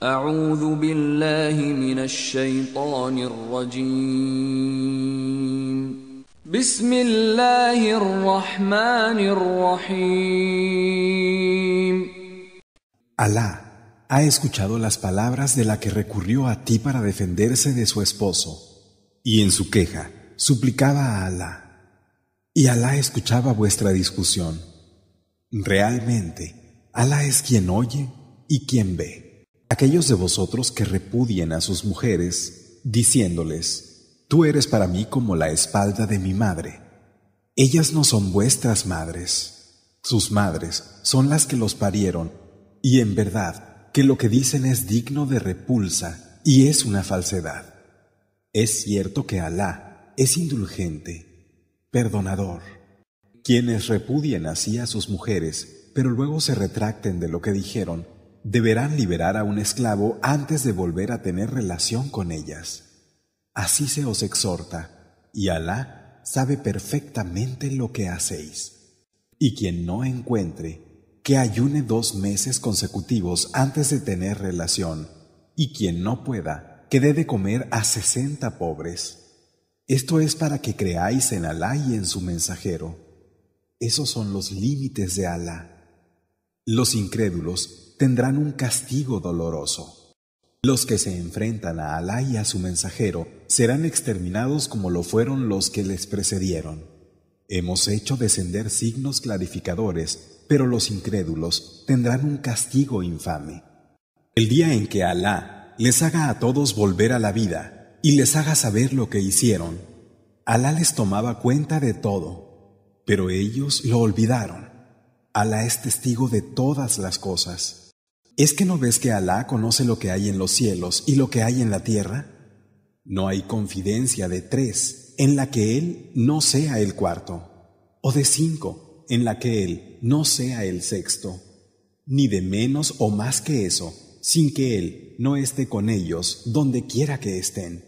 Alá ha escuchado las palabras de la que recurrió a ti para defenderse de su esposo, y en su queja suplicaba a Alá, y Alá escuchaba vuestra discusión. Realmente, Alá es quien oye y quien ve. Aquellos de vosotros que repudien a sus mujeres, diciéndoles, Tú eres para mí como la espalda de mi madre. Ellas no son vuestras madres. Sus madres son las que los parieron, y en verdad que lo que dicen es digno de repulsa y es una falsedad. Es cierto que Alá es indulgente, perdonador. Quienes repudien así a sus mujeres, pero luego se retracten de lo que dijeron, deberán liberar a un esclavo antes de volver a tener relación con ellas. Así se os exhorta, y Alá sabe perfectamente lo que hacéis. Y quien no encuentre, que ayune dos meses consecutivos antes de tener relación, y quien no pueda, que dé de comer a sesenta pobres. Esto es para que creáis en Alá y en su mensajero. Esos son los límites de Alá. Los incrédulos tendrán un castigo doloroso. Los que se enfrentan a Alá y a su mensajero serán exterminados como lo fueron los que les precedieron. Hemos hecho descender signos clarificadores, pero los incrédulos tendrán un castigo infame. El día en que Alá les haga a todos volver a la vida y les haga saber lo que hicieron, Alá les tomaba cuenta de todo, pero ellos lo olvidaron. Alá es testigo de todas las cosas. ¿Es que no ves que Alá conoce lo que hay en los cielos y lo que hay en la tierra? No hay confidencia de tres en la que Él no sea el cuarto, o de cinco en la que Él no sea el sexto, ni de menos o más que eso, sin que Él no esté con ellos donde quiera que estén.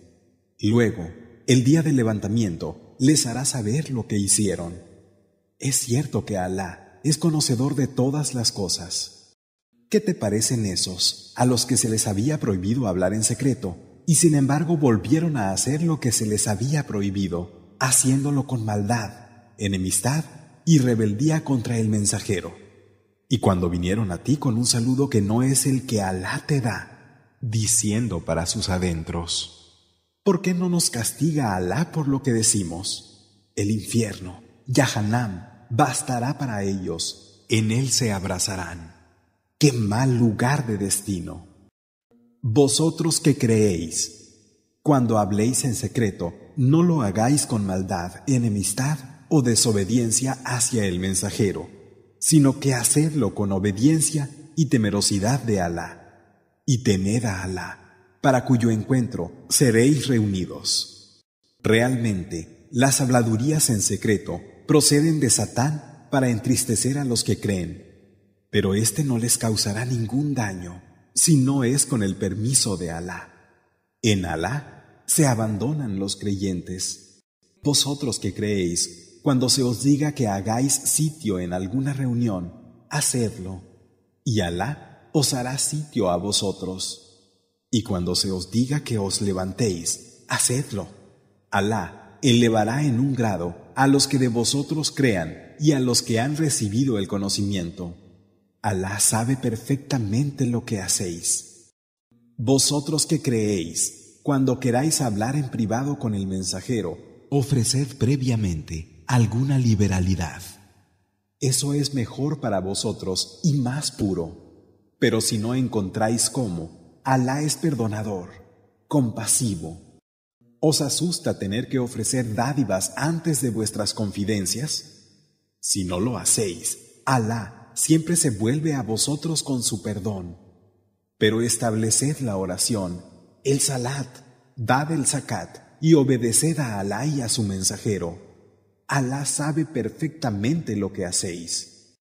Luego, el día del levantamiento, les hará saber lo que hicieron. Es cierto que Alá es conocedor de todas las cosas. ¿Qué te parecen esos a los que se les había prohibido hablar en secreto y sin embargo volvieron a hacer lo que se les había prohibido, haciéndolo con maldad, enemistad y rebeldía contra el mensajero? Y cuando vinieron a ti con un saludo que no es el que Alá te da, diciendo para sus adentros, ¿por qué no nos castiga Alá por lo que decimos? El infierno, Yahanam, bastará para ellos, en él se abrazarán qué mal lugar de destino. Vosotros que creéis, cuando habléis en secreto, no lo hagáis con maldad, enemistad o desobediencia hacia el mensajero, sino que hacedlo con obediencia y temerosidad de Alá, y temed a Alá, para cuyo encuentro seréis reunidos. Realmente, las habladurías en secreto proceden de Satán para entristecer a los que creen pero éste no les causará ningún daño si no es con el permiso de Alá. En Alá se abandonan los creyentes. Vosotros que creéis, cuando se os diga que hagáis sitio en alguna reunión, hacedlo, y Alá os hará sitio a vosotros. Y cuando se os diga que os levantéis, hacedlo. Alá elevará en un grado a los que de vosotros crean y a los que han recibido el conocimiento. Alá sabe perfectamente lo que hacéis. Vosotros que creéis, cuando queráis hablar en privado con el mensajero, ofreced previamente alguna liberalidad. Eso es mejor para vosotros y más puro. Pero si no encontráis cómo, Alá es perdonador, compasivo. ¿Os asusta tener que ofrecer dádivas antes de vuestras confidencias? Si no lo hacéis, Alá siempre se vuelve a vosotros con su perdón. Pero estableced la oración, el salat, dad el zakat y obedeced a Alá y a su mensajero. Alá sabe perfectamente lo que hacéis.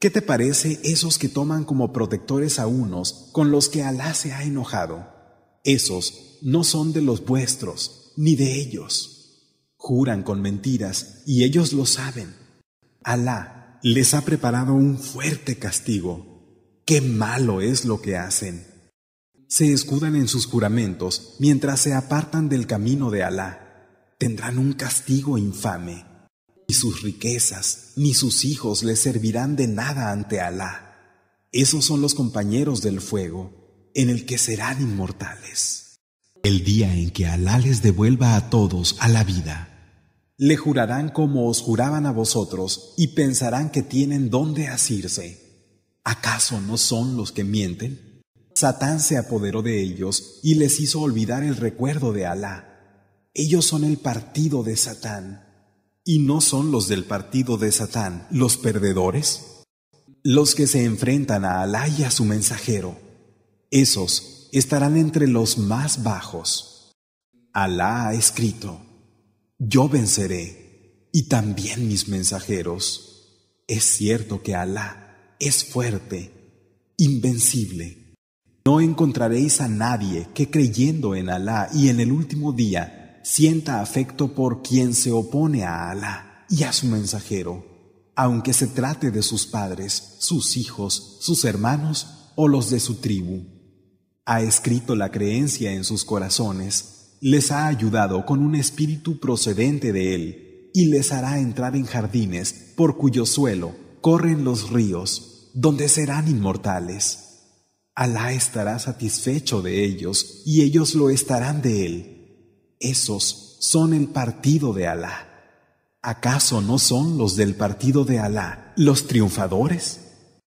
¿Qué te parece esos que toman como protectores a unos con los que Alá se ha enojado? Esos no son de los vuestros, ni de ellos. Juran con mentiras y ellos lo saben. Alá les ha preparado un fuerte castigo. ¡Qué malo es lo que hacen! Se escudan en sus juramentos mientras se apartan del camino de Alá. Tendrán un castigo infame. Ni sus riquezas ni sus hijos les servirán de nada ante Alá. Esos son los compañeros del fuego, en el que serán inmortales. El día en que Alá les devuelva a todos a la vida le jurarán como os juraban a vosotros y pensarán que tienen dónde asirse. ¿Acaso no son los que mienten? Satán se apoderó de ellos y les hizo olvidar el recuerdo de Alá. Ellos son el partido de Satán. ¿Y no son los del partido de Satán los perdedores? Los que se enfrentan a Alá y a su mensajero. Esos estarán entre los más bajos. Alá ha escrito. Yo venceré, y también mis mensajeros. Es cierto que Alá es fuerte, invencible. No encontraréis a nadie que creyendo en Alá y en el último día sienta afecto por quien se opone a Alá y a su mensajero, aunque se trate de sus padres, sus hijos, sus hermanos o los de su tribu. Ha escrito la creencia en sus corazones les ha ayudado con un espíritu procedente de Él, y les hará entrar en jardines por cuyo suelo corren los ríos, donde serán inmortales. Alá estará satisfecho de ellos, y ellos lo estarán de Él. Esos son el partido de Alá. ¿Acaso no son los del partido de Alá los triunfadores?